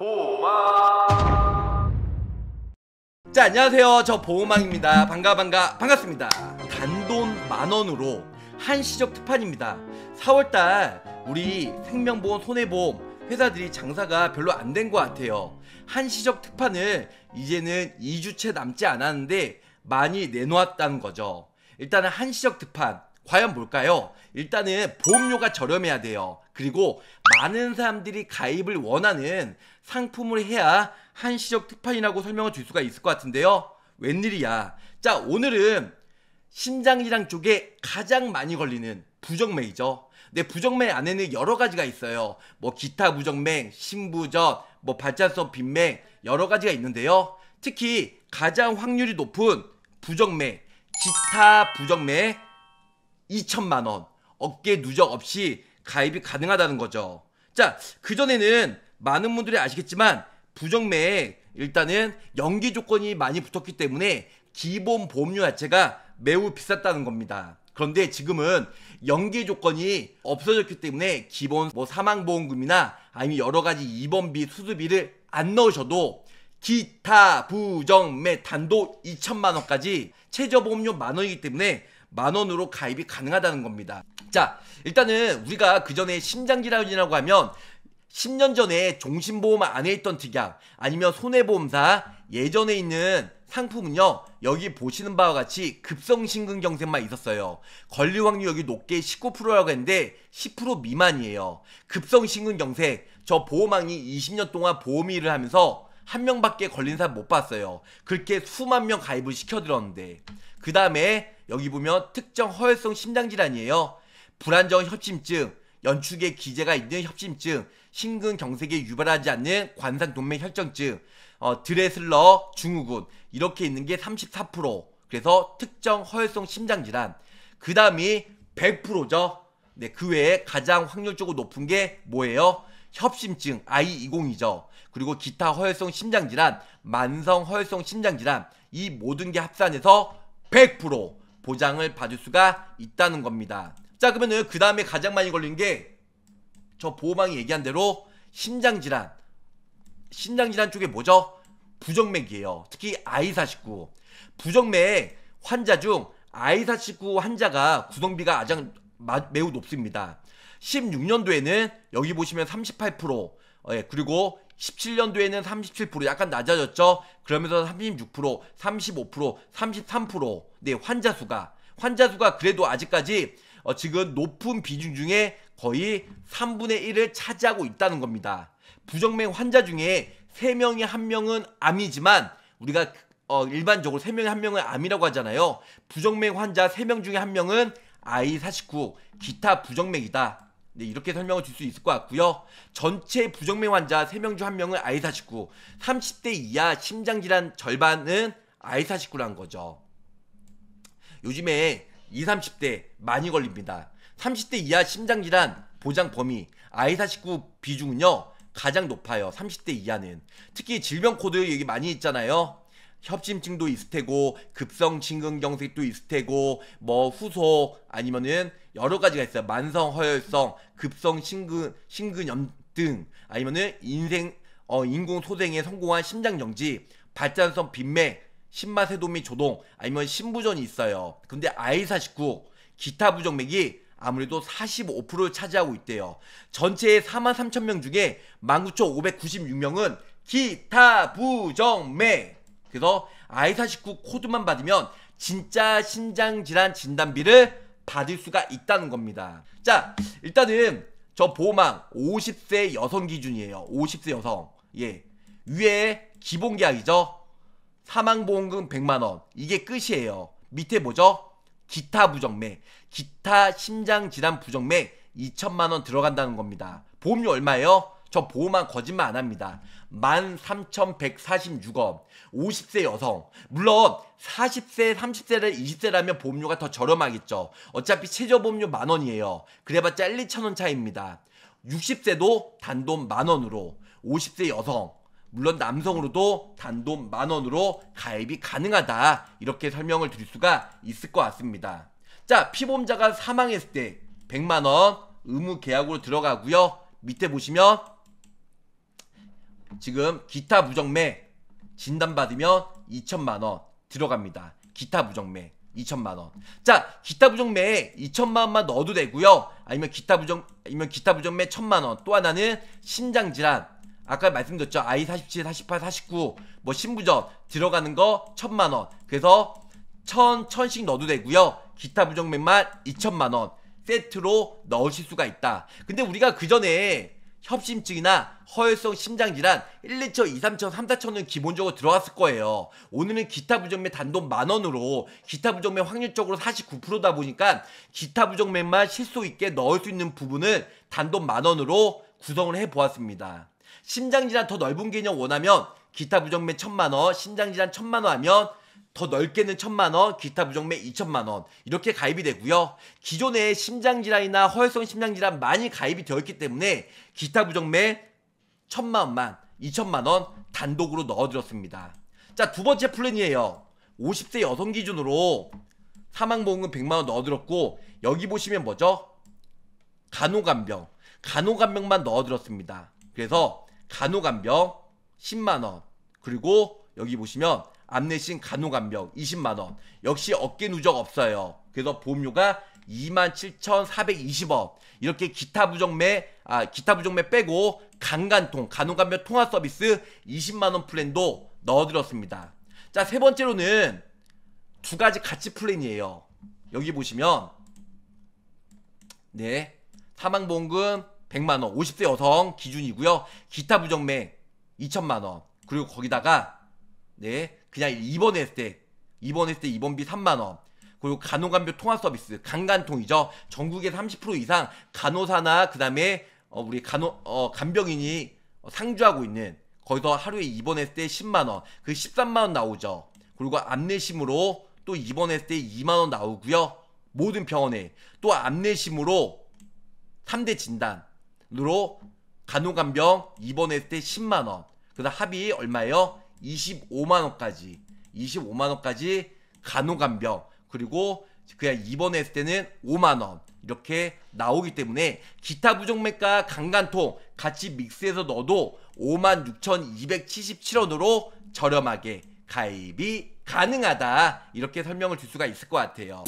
보호망 자 안녕하세요 저 보호망입니다 반가 반가 반갑습니다 단돈 만원으로 한시적 특판입니다 4월달 우리 생명보험 손해보험 회사들이 장사가 별로 안 된 것 같아요 한시적 특판을 이제는 2주째 남지 않았는데 많이 내놓았다는 거죠 일단은 한시적 특판 과연 뭘까요? 일단은 보험료가 저렴해야 돼요 그리고 많은 사람들이 가입을 원하는 상품을 해야 한시적 특판이라고 설명을 줄 수가 있을 것 같은데요. 웬일이야. 자, 오늘은 심장질환 쪽에 가장 많이 걸리는 부정맥이죠. 내 부정맥 안에는 여러 가지가 있어요. 뭐 기타 부정맥, 심부전, 뭐 발자성 빈맥 여러 가지가 있는데요. 특히 가장 확률이 높은 부정맥, 기타 부정맥 2천만 원 어깨 누적 없이 가입이 가능하다는 거죠. 자, 그전에는 많은 분들이 아시겠지만 부정매에 일단은 연기 조건이 많이 붙었기 때문에 기본 보험료 자체가 매우 비쌌다는 겁니다. 그런데 지금은 연기 조건이 없어졌기 때문에 기본 뭐 사망보험금이나 아니면 여러 가지 입원비, 수술비를 안 넣으셔도 기타 부정매 단도 2천만 원까지 최저 보험료 만 원이기 때문에 만 원으로 가입이 가능하다는 겁니다. 자, 일단은 우리가 그 전에 심장질환이라고 하면 10년 전에 종신보험 안에 있던 특약 아니면 손해보험사 예전에 있는 상품은요 여기 보시는 바와 같이 급성심근경색만 있었어요 걸릴 확률 여기 높게 19%라고 했는데 10% 미만이에요 급성심근경색 저보호망이 20년 동안 보험 일을 하면서 한 명밖에 걸린 사람 못 봤어요 그렇게 수만 명 가입을 시켜들었는데 그 다음에 여기 보면 특정 허혈성 심장질환이에요 불안정 협심증, 연축의기재가 있는 협심증, 심근경색에 유발하지 않는 관상동맥 혈정증 어, 드레슬러 중후군 이렇게 있는 게34% 그래서 특정 허혈성 심장질환 그 다음이 100%죠. 네, 그 외에 가장 확률적으로 높은 게 뭐예요? 협심증 I20이죠. 그리고 기타 허혈성 심장질환, 만성 허혈성 심장질환 이 모든 게 합산해서 100% 보장을 받을 수가 있다는 겁니다. 자 그러면은 그 다음에 가장 많이 걸린 게 저보호망이 얘기한 대로 심장질환심장질환 쪽에 뭐죠? 부정맥이에요 특히 I49 부정맥 환자 중 I49 환자가 구성비가 가장 매우 높습니다 16년도에는 여기 보시면 38% 예, 그리고 17년도에는 37% 약간 낮아졌죠. 그러면서 36%, 35%, 33%네 환자 수가 환자 수가 그래도 아직까지 어, 지금 높은 비중 중에 거의 3분의 1을 차지하고 있다는 겁니다. 부정맥 환자 중에 3명이 1명은 암이지만 우리가 어, 일반적으로 3명이 1명은 암이라고 하잖아요. 부정맥 환자 3명 중에 1명은 I49 기타 부정맥이다. 네, 이렇게 설명을 줄 수 있을 것 같고요. 전체 부정맥 환자 3명 중 1명은 I49, 30대 이하 심장질환 절반은 I49라는 거죠. 요즘에 20, 30대 많이 걸립니다. 30대 이하 심장질환 보장 범위 I49 비중은요 가장 높아요. 30대 이하는 특히 질병 코드 여기 많이 있잖아요. 협심증도 있을 테고 급성 진근경색도 있을 테고 뭐 후소 아니면은 여러 가지가 있어요. 만성 허혈성, 급성 심근 심근염 등 아니면은 인생 어 인공 소생에 성공한 심장 정지, 발전성 빈맥 신마세도미 조동 아니면 신부전이 있어요. 근데 I49 기타 부정맥이 아무래도 45%를 차지하고 있대요. 전체의 43,000명 중에 19,596명은 기타 부정맥. 그래서 I49 코드만 받으면 진짜 신장질환 진단비를 받을 수가 있다는 겁니다. 자, 일단은 저 보호망 50세 여성 기준이에요. 50세 여성. 예. 위에 기본 계약이죠. 사망보험금 100만원. 이게 끝이에요. 밑에 뭐죠? 기타 부정맥, 기타 심장 질환 부정맥 2천만 원 들어간다는 겁니다. 보험료 얼마예요? 저보험만 거짓말 안 합니다. 13,146원. 50세 여성. 물론 40세, 30세를 20세라면 보험료가 더 저렴하겠죠. 어차피 최저 보험료 만 원이에요. 그래봤자 1, 2천 원 차이입니다. 60세도 단돈 만 원으로. 50세 여성. 물론 남성으로도 단돈 만원으로 가입이 가능하다 이렇게 설명을 드릴 수가 있을 것 같습니다 자 피보험자가 사망했을 때 100만원 의무 계약으로 들어가고요 밑에 보시면 지금 기타 부정매 진단받으면 2천만원 들어갑니다 기타 부정매 2천만원 자 기타 부정매에 2천만원만 넣어도 되고요 아니면 기타 부정 아니면 기타 부정매 1천만원 또 하나는 심장질환 아까 말씀드렸죠 i 47, 48, 49뭐 신부전 들어가는 거 천만원 그래서 천, 천씩 넣어도 되고요 기타 부정맥만 2천만원 세트로 넣으실 수가 있다 근데 우리가 그 전에 협심증이나 허혈성 심장질환 1, 2천, 2, 3천, 3, 4천은 기본적으로 들어갔을 거예요. 오늘은 기타 부정맥 단돈 만원으로 기타 부정맥 확률적으로 49%다 보니까 기타 부정맥만 실속 있게 넣을 수 있는 부분을 단돈 만원으로 구성을 해보았습니다. 심장질환 더 넓은 개념 원하면 기타 부정맥 천만원, 심장질환 천만원 하면 더 넓게는 천만원, 기타 부정맥 이천만원 이렇게 가입이 되고요. 기존에 심장질환이나 허혈성 심장질환 많이 가입이 되어있기 때문에 기타 부정맥 천만원만, 이천만원 단독으로 넣어드렸습니다. 자, 두 번째 플랜이에요. 50세 여성 기준으로 사망보험금 100만원 넣어드렸고 여기 보시면 뭐죠? 간호간병, 간호간병만 넣어드렸습니다. 그래서 간호간병 10만원 그리고 여기 보시면 암내신 간호간병 20만원 역시 어깨 누적 없어요 그래서 보험료가 27,420원 이렇게 기타 부정매 아 기타 부정매 빼고 간간통 간호간병 통화 서비스 20만원 플랜도 넣어드렸습니다 자 세 번째로는 두 가지 가치 플랜이에요 여기 보시면 네 사망보험금 100만원 50세 여성 기준이고요 기타 부정맥 2천만원 그리고 거기다가 네 그냥 입원했을 때 입원했을 때 입원비 3만원 그리고 간호간표 통화 서비스 간간통이죠 전국의 30% 이상 간호사나 그 다음에 어, 우리 간호 어, 간병인이 상주하고 있는 거기서 하루에 입원했을 때 10만원 그 13만원 나오죠 그리고 안내심으로 또 입원했을 때 2만원 나오고요 모든 병원에 또 안내심으로 3대 진단 으로 간호간병 입원했을 때 10만원 그다음 합의 얼마예요? 25만원까지 25만원까지 간호간병 그리고 그냥 입원했을 때는 5만원 이렇게 나오기 때문에 기타 부정맥과 강간통 같이 믹스해서 넣어도 56,277원으로 만 저렴하게 가입이 가능하다 이렇게 설명을 줄 수가 있을 것 같아요.